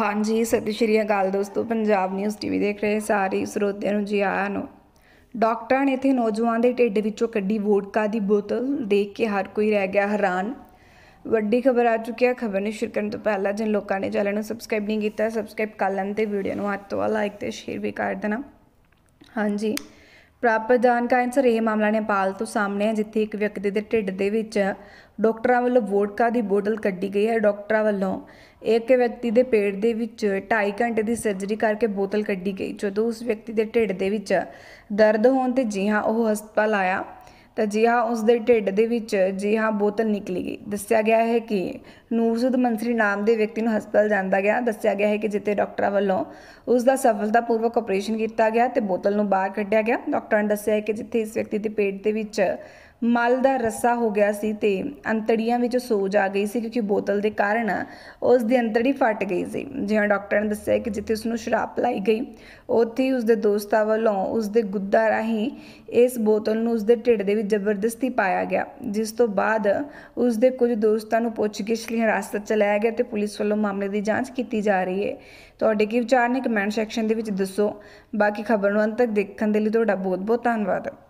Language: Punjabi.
ਹਾਂਜੀ ਸਤਿ ਸ਼੍ਰੀ ਅਕਾਲ ਦੋਸਤੋ ਪੰਜਾਬ ਨਿਊਜ਼ ਟੀਵੀ ਦੇਖ ਰਹੇ ਸਾਰੇ ਸਰੋਤਿਆਂ ਨੂੰ ਜੀ ਆਇਆਂ ਨੂੰ ਡਾਕਟਰਾਂ ਨੇ ਇਥੇ ਨੌਜਵਾਨ ਦੇ ਢਿੱਡ ਵਿੱਚੋਂ ਕੱਢੀ ਵੋਡਕਾ ਦੀ ਬੋਤਲ ਦੇਖ ਕੇ ਹਰ ਕੋਈ ਰਹਿ ਗਿਆ ਹੈਰਾਨ ਵੱਡੀ ਖਬਰ ਆ ਚੁੱਕੀ ਹੈ ਖਬਰ ਨੂੰ ਸ਼ੇਅਰ ਕਰਨ ਤੋਂ ਪਹਿਲਾਂ ਜਿਨ ਲੋਕਾਂ ਨੇ ਚੈਨਲ ਨੂੰ ਸਬਸਕ੍ਰਾਈਬ ਨਹੀਂ ਕੀਤਾ ਸਬਸਕ੍ਰਾਈਬ ਕਰ ਲੈਣ ਤੇ ਵੀਡੀਓ ਨੂੰ ਹੱਥ ਤੋਂ ਲਾਈਕ ਤੇ ਸ਼ੇਅਰ ਵੀ ਕਰ ਦੇਣਾ ਹਾਂਜੀ ਪ੍ਰਾਪਤ ਜਾਣਕਾਰੀ ਅਨੁਸਾਰ ਇਹ ਮਾਮਲਾ ਨੇਪਾਲ ਤੋਂ ਸਾਹਮਣੇ ਹੈ ਜਿੱਥੇ ਇੱਕ ਵਿਅਕਤੀ ਦੇ ਢਿੱਡ ਦੇ ਵਿੱਚ ਡਾਕਟਰਾਂ ਵੱਲੋਂ ਵੋਡਕਾ ਦੀ ਬੋਤਲ ਕੱਢੀ ਗਈ ਹੈ ਡਾਕਟਰਾਂ ਵੱਲੋਂ ਇੱਕ ਵਿਅਕਤੀ ਦੇ ਪੇਟ ਦੇ ਵਿੱਚ 2.5 ਘੰਟੇ ਦੀ ਸਰਜਰੀ ਕਰਕੇ ਬੋਤਲ ਕੱਢੀ ਗਈ ਜਦੋਂ ਉਸ ਵਿਅਕਤੀ ਦੇ ਢਿੱਡ ਦੇ ਵਿੱਚ ਦਰਦ ਹੋਣ ਤੇ ਜੀ ਹਾਂ ਉਹ ਹਸਪਤਾਲ ਆਇਆ ਤਾਂ ਜੀ ਹਾਂ ਉਸ ਦੇ ਢਿੱਡ ਦੇ ਵਿੱਚ ਜੀ ਹਾਂ ਬੋਤਲ ਨਿਕਲੀ ਗਈ ਦੱਸਿਆ ਗਿਆ ਹੈ ਕਿ ਨੂਰਸੁਦ ਮੰਸਰੀ ਨਾਮ ਦੇ ਵਿਅਕਤੀ ਨੂੰ ਹਸਪਤਾਲ ਜਾਂਦਾ ਗਿਆ ਦੱਸਿਆ ਗਿਆ ਹੈ ਕਿ ਜਿੱਤੇ ਡਾਕਟਰਾਂ ਵੱਲੋਂ ਉਸ ਦਾ ਸਫਲਤਾਪੂਰਵਕ ਆਪਰੇਸ਼ਨ ਕੀਤਾ ਗਿਆ ਤੇ ਬੋਤਲ ਨੂੰ ਬਾਹਰ ਕੱਢਿਆ ਗਿਆ ਡਾਕਟਰਾਂ ਨੇ ਦੱਸਿਆ ਹੈ ਕਿ ਜਿੱਥੇ ਇਸ ਵਿਅਕਤੀ ਦੇ ਪੇਟ ਦੇ ਵਿੱਚ ਮਲ ਦਾ ਰੱਸਾ ਹੋ ਗਿਆ ਸੀ ਤੇ ਅੰਤੜੀਆਂ ਵਿੱਚ ਸੋਜ ਆ ਗਈ ਸੀ ਕਿਉਂਕਿ ਬੋਤਲ ਦੇ ਕਾਰਨ ਉਸ ਦੀ ਅੰਤੜੀ ਫਟ ਗਈ ਸੀ ਜਿਵੇਂ ਡਾਕਟਰ ਨੇ ਦੱਸਿਆ ਕਿ ਜਿੱਥੇ ਉਸ ਨੂੰ ਸ਼ਰਾਬ ਪਲਾਈ ਗਈ ਉੱਥੇ ਉਸ ਦੇ ਦੋਸਤਾਂ ਵੱਲੋਂ ਉਸ ਦੇ ਗੁੱਦਾ ਰਾਹੀਂ ਇਸ ਬੋਤਲ ਨੂੰ ਉਸ ਦੇ ਢਿੱਡ ਦੇ ਵਿੱਚ ਜ਼ਬਰਦਸਤੀ ਪਾਇਆ ਗਿਆ ਜਿਸ ਤੋਂ ਬਾਅਦ ਉਸ ਦੇ ਕੁਝ ਦੋਸਤਾਂ ਨੂੰ ਪੁੱਛਗਿੱਛ ਲਈ ਹਿਰਾਸਤ 'ਚ ਲਿਆ ਗਿਆ ਤੇ ਪੁਲਿਸ ਵੱਲੋਂ ਮਾਮਲੇ ਦੀ ਜਾਂਚ ਕੀਤੀ ਜਾ ਰਹੀ ਹੈ ਤੁਹਾਡੇ ਕੀ ਵਿਚਾਰ ਨੇ ਕਮੈਂਟ ਸੈਕਸ਼ਨ ਦੇ ਵਿੱਚ ਦੱਸੋ ਬਾਕੀ ਖਬਰ ਨੂੰ ਅੰਤ ਤੱਕ ਦੇਖਣ ਦੇ ਲਈ ਤੁਹਾਡਾ ਬਹੁਤ ਬਹੁਤ ਧੰਨਵਾਦ